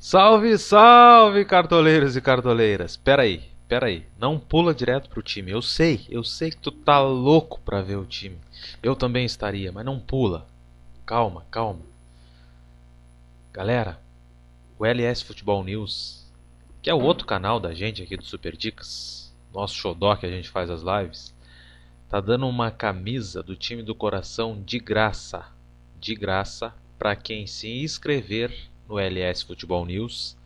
Salve, salve, cartoleiros e cartoleiras. Pera aí, pera aí. Não pula direto pro time. Eu sei, eu sei que tu tá louco pra ver o time. Eu também estaria, mas não pula. Calma, calma. Galera, o LS Futebol News, que é o outro canal da gente aqui do Super Dicas, nosso xodó que a gente faz as lives, tá dando uma camisa do time do coração de graça. De graça para quem se inscrever no LS Futebol News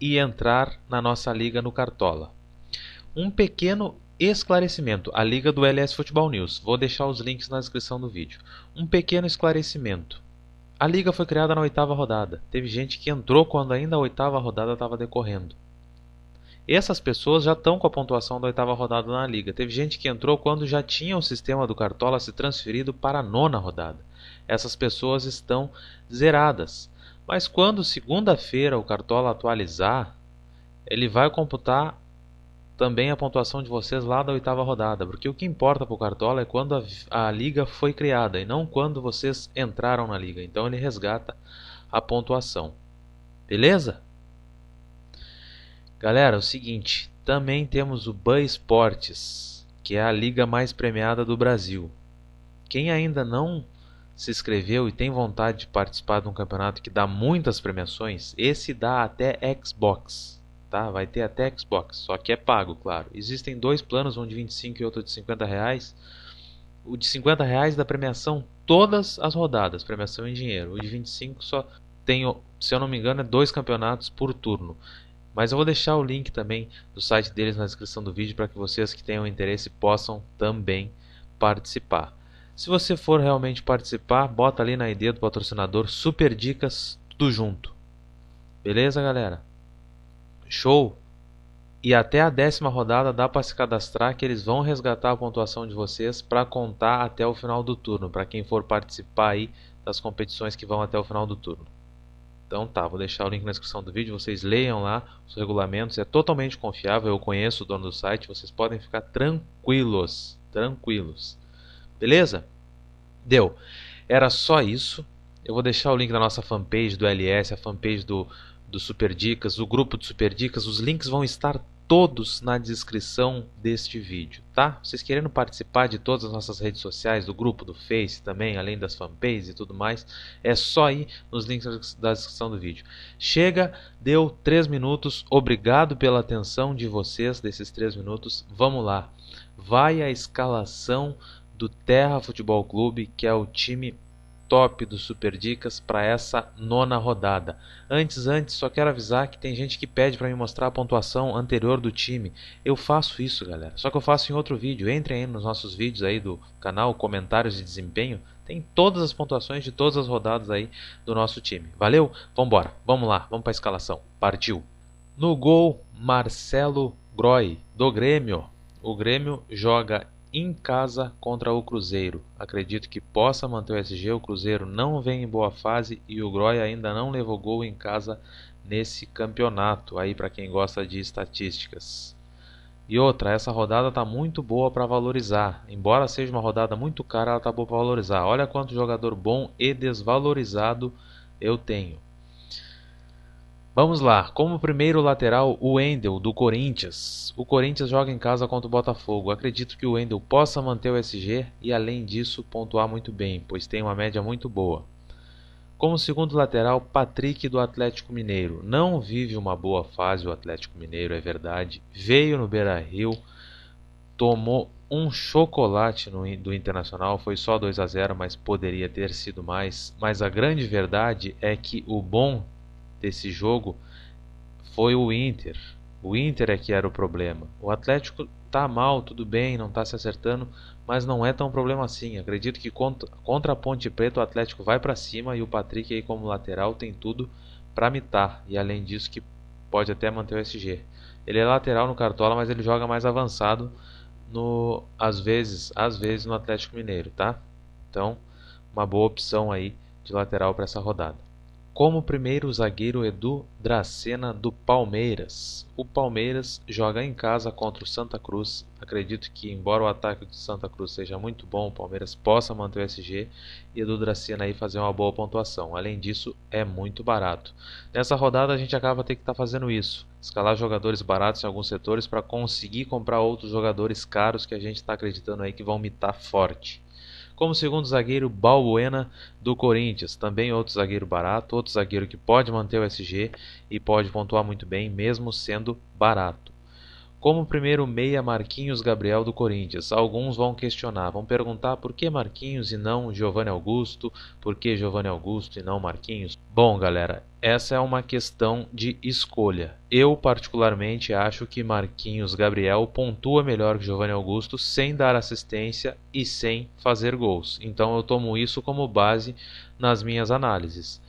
e entrar na nossa liga no Cartola. Um pequeno esclarecimento, a liga do LS Futebol News. Vou deixar os links na descrição do vídeo. Um pequeno esclarecimento. A liga foi criada na oitava rodada. Teve gente que entrou quando ainda a oitava rodada estava decorrendo. Essas pessoas já estão com a pontuação da oitava rodada na liga. Teve gente que entrou quando já tinha o sistema do Cartola se transferido para a nona rodada. Essas pessoas estão zeradas. Mas quando segunda-feira o Cartola atualizar, ele vai computar também a pontuação de vocês lá da oitava rodada, porque o que importa para o Cartola é quando a, a, liga foi criada e não quando vocês entraram na liga. Então ele resgata a pontuação. Beleza? Galera, é o seguinte, também temos o Ban Esportes, que é a liga mais premiada do Brasil. Quem ainda não se inscreveu e tem vontade de participar de um campeonato que dá muitas premiações, esse dá até Xbox, tá? Vai ter até Xbox, só que é pago, claro. Existem dois planos, um de 25 e outro de 50 reais. O de 50 reais da premiação todas as rodadas, premiação em dinheiro. O de 25 só tem, se eu não me engano, é dois campeonatos por turno. Mas eu vou deixar o link também do site deles na descrição do vídeo para que vocês que tenham interesse possam também participar. Se você for realmente participar, bota ali na ID do patrocinador Super Dicas tudo junto. Beleza, galera? Show! E até a décima rodada dá para se cadastrar que eles vão resgatar a pontuação de vocês para contar até o final do turno, para quem for participar aí das competições que vão até o final do turno. Então tá, vou deixar o link na descrição do vídeo, vocês leiam lá os regulamentos, é totalmente confiável, eu conheço o dono do site, vocês podem ficar tranquilos, tranquilos. Beleza? Deu. Era só isso. Eu vou deixar o link da nossa fanpage do LS, a fanpage do, do Super Dicas, o grupo do Super Dicas. Os links vão estar todos na descrição deste vídeo, tá? Vocês querendo participar de todas as nossas redes sociais, do grupo do Face também, além das fanpages e tudo mais, é só ir nos links da descrição do vídeo. Chega, deu 3 minutos, obrigado pela atenção de vocês desses 3 minutos. Vamos lá. Vai a escalação do Terra Futebol Clube, que é o time top do Super Dicas para essa nona rodada. Antes, antes, só quero avisar que tem gente que pede para me mostrar a pontuação anterior do time. Eu faço isso, galera. Só que eu faço em outro vídeo. Entrem aí nos nossos vídeos aí do canal, comentários de desempenho. Tem todas as pontuações de todas as rodadas aí do nosso time. Valeu? Vambora. Vamos lá. Vamos para a escalação. Partiu. No gol, Marcelo Groi, do Grêmio. O Grêmio joga em casa contra o Cruzeiro. Acredito que possa manter o SG. O Cruzeiro não vem em boa fase e o Groy ainda não levou gol em casa nesse campeonato. Aí para quem gosta de estatísticas. E outra, essa rodada tá muito boa para valorizar. Embora seja uma rodada muito cara, ela tá boa para valorizar. Olha quanto jogador bom e desvalorizado eu tenho. Vamos lá, como primeiro lateral, o Wendel do Corinthians. O Corinthians joga em casa contra o Botafogo. Acredito que o Wendel possa manter o SG e, além disso, pontuar muito bem, pois tem uma média muito boa. Como segundo lateral, Patrick do Atlético Mineiro. Não vive uma boa fase o Atlético Mineiro, é verdade. Veio no Beira Rio, tomou um chocolate no, do Internacional, foi só 2 a 0 mas poderia ter sido mais. Mas a grande verdade é que o bom desse jogo foi o Inter. O Inter é que era o problema. O Atlético tá mal, tudo bem, não tá se acertando, mas não é tão problema assim. Acredito que contra a Ponte Preta o Atlético vai para cima e o Patrick aí como lateral tem tudo para mitar. E além disso que pode até manter o SG. Ele é lateral no Cartola, mas ele joga mais avançado no às vezes, às vezes no Atlético Mineiro, tá? Então, uma boa opção aí de lateral para essa rodada como primeiro zagueiro Edu Dracena do Palmeiras. O Palmeiras joga em casa contra o Santa Cruz. Acredito que, embora o ataque do Santa Cruz seja muito bom, o Palmeiras possa manter o SG e Edu Dracena aí fazer uma boa pontuação. Além disso, é muito barato. Nessa rodada a gente acaba ter que estar tá fazendo isso. Escalar jogadores baratos em alguns setores para conseguir comprar outros jogadores caros que a gente está acreditando aí que vão mitar forte como segundo zagueiro Balbuena do Corinthians, também outro zagueiro barato, outro zagueiro que pode manter o SG e pode pontuar muito bem, mesmo sendo barato. Como primeiro meia Marquinhos Gabriel do Corinthians. Alguns vão questionar, vão perguntar por que Marquinhos e não Giovanni Augusto, por que Giovanni Augusto e não Marquinhos. Bom, galera, essa é uma questão de escolha. Eu particularmente acho que Marquinhos Gabriel pontua melhor que Giovanni Augusto sem dar assistência e sem fazer gols. Então eu tomo isso como base nas minhas análises.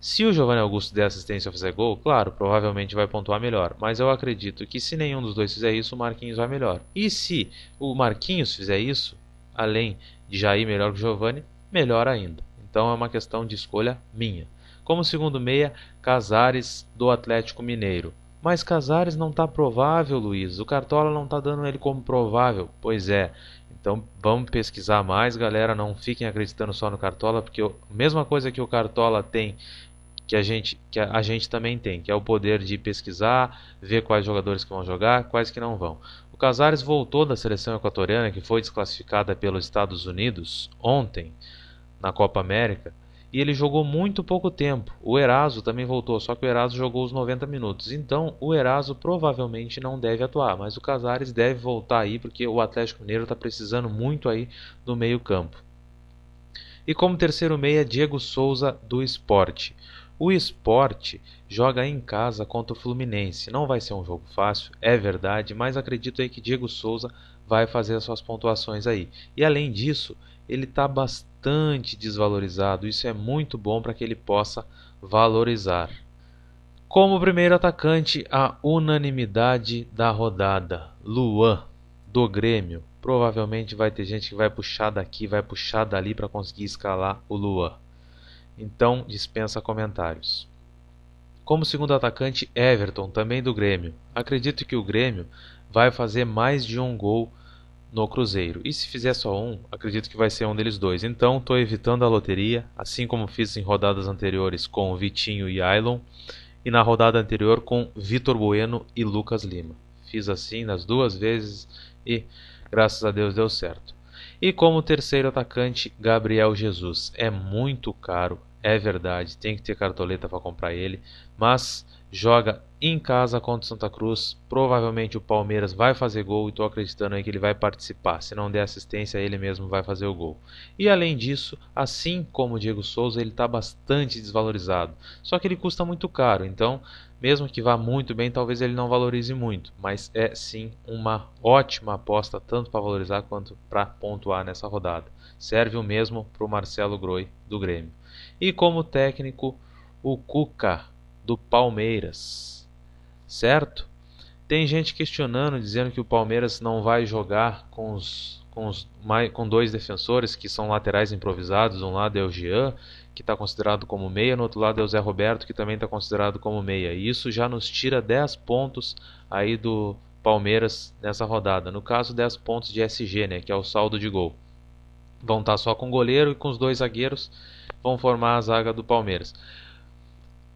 Se o Giovanni Augusto der assistência ou fizer gol, claro, provavelmente vai pontuar melhor, mas eu acredito que se nenhum dos dois fizer isso, o Marquinhos vai melhor. E se o Marquinhos fizer isso, além de Jair melhor que o Giovanni, melhor ainda. Então é uma questão de escolha minha. Como segundo meia, Casares do Atlético Mineiro. Mas Casares não está provável, Luiz. O Cartola não está dando ele como provável. Pois é. Então vamos pesquisar mais, galera. Não fiquem acreditando só no Cartola, porque a mesma coisa que o Cartola tem que a gente, que a, gente também tem, que é o poder de pesquisar, ver quais jogadores que vão jogar, quais que não vão. O Casares voltou da seleção equatoriana, que foi desclassificada pelos Estados Unidos ontem na Copa América, e ele jogou muito pouco tempo. O Eraso também voltou, só que o Eraso jogou os 90 minutos. Então, o Eraso provavelmente não deve atuar, mas o Casares deve voltar aí porque o Atlético Mineiro está precisando muito aí do meio-campo. E como terceiro meia, Diego Souza do Esporte. O esporte joga em casa contra o Fluminense. Não vai ser um jogo fácil, é verdade, mas acredito aí que Diego Souza vai fazer as suas pontuações aí. E além disso, ele está bastante desvalorizado. Isso é muito bom para que ele possa valorizar. Como primeiro atacante, a unanimidade da rodada, Luan, do Grêmio. Provavelmente vai ter gente que vai puxar daqui, vai puxar dali para conseguir escalar o Luan então dispensa comentários. Como segundo atacante, Everton, também do Grêmio. Acredito que o Grêmio vai fazer mais de um gol no Cruzeiro. E se fizer só um, acredito que vai ser um deles dois. Então estou evitando a loteria, assim como fiz em rodadas anteriores com Vitinho e Ailon, e na rodada anterior com Vitor Bueno e Lucas Lima. Fiz assim nas duas vezes e graças a Deus deu certo. E como terceiro atacante, Gabriel Jesus. É muito caro, é verdade, tem que ter cartoleta para comprar ele, mas joga em casa contra o Santa Cruz. Provavelmente o Palmeiras vai fazer gol e estou acreditando aí que ele vai participar. Se não der assistência, ele mesmo vai fazer o gol. E além disso, assim como o Diego Souza, ele está bastante desvalorizado. Só que ele custa muito caro, então, mesmo que vá muito bem, talvez ele não valorize muito. Mas é sim uma ótima aposta, tanto para valorizar quanto para pontuar nessa rodada. Serve o mesmo para o Marcelo Groi do Grêmio e como técnico o Cuca do Palmeiras. Certo? Tem gente questionando, dizendo que o Palmeiras não vai jogar com os com, os, com dois defensores que são laterais improvisados. Um lado é o Jean, que está considerado como meia, no outro lado é o Zé Roberto, que também está considerado como meia. E isso já nos tira 10 pontos aí do Palmeiras nessa rodada. No caso, 10 pontos de SG, né, que é o saldo de gol. Vão estar tá só com o goleiro e com os dois zagueiros vão formar a zaga do Palmeiras.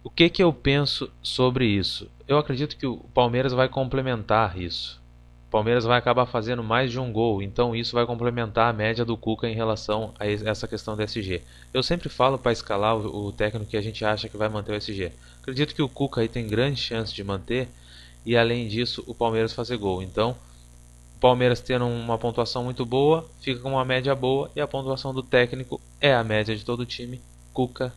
O que, que eu penso sobre isso? Eu acredito que o Palmeiras vai complementar isso. O Palmeiras vai acabar fazendo mais de um gol, então isso vai complementar a média do Cuca em relação a essa questão do SG. Eu sempre falo para escalar o, técnico que a gente acha que vai manter o SG. Acredito que o Cuca aí tem grande chance de manter e além disso o Palmeiras fazer gol. Então Palmeiras tendo uma pontuação muito boa, fica com uma média boa e a pontuação do técnico é a média de todo o time, Cuca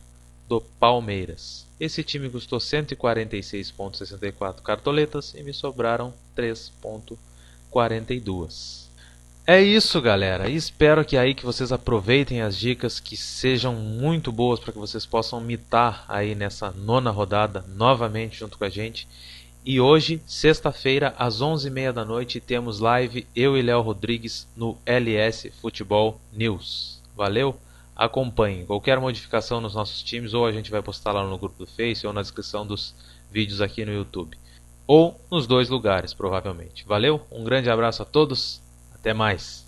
do Palmeiras. Esse time custou 146,64 cartoletas e me sobraram 3,42. É isso, galera. espero que aí que vocês aproveitem as dicas que sejam muito boas para que vocês possam mitar aí nessa nona rodada novamente junto com a gente e hoje, sexta-feira, às 11h30 da noite, temos live eu e Léo Rodrigues no LS Futebol News. Valeu? Acompanhe. Qualquer modificação nos nossos times, ou a gente vai postar lá no grupo do Face, ou na descrição dos vídeos aqui no YouTube. Ou nos dois lugares, provavelmente. Valeu? Um grande abraço a todos. Até mais.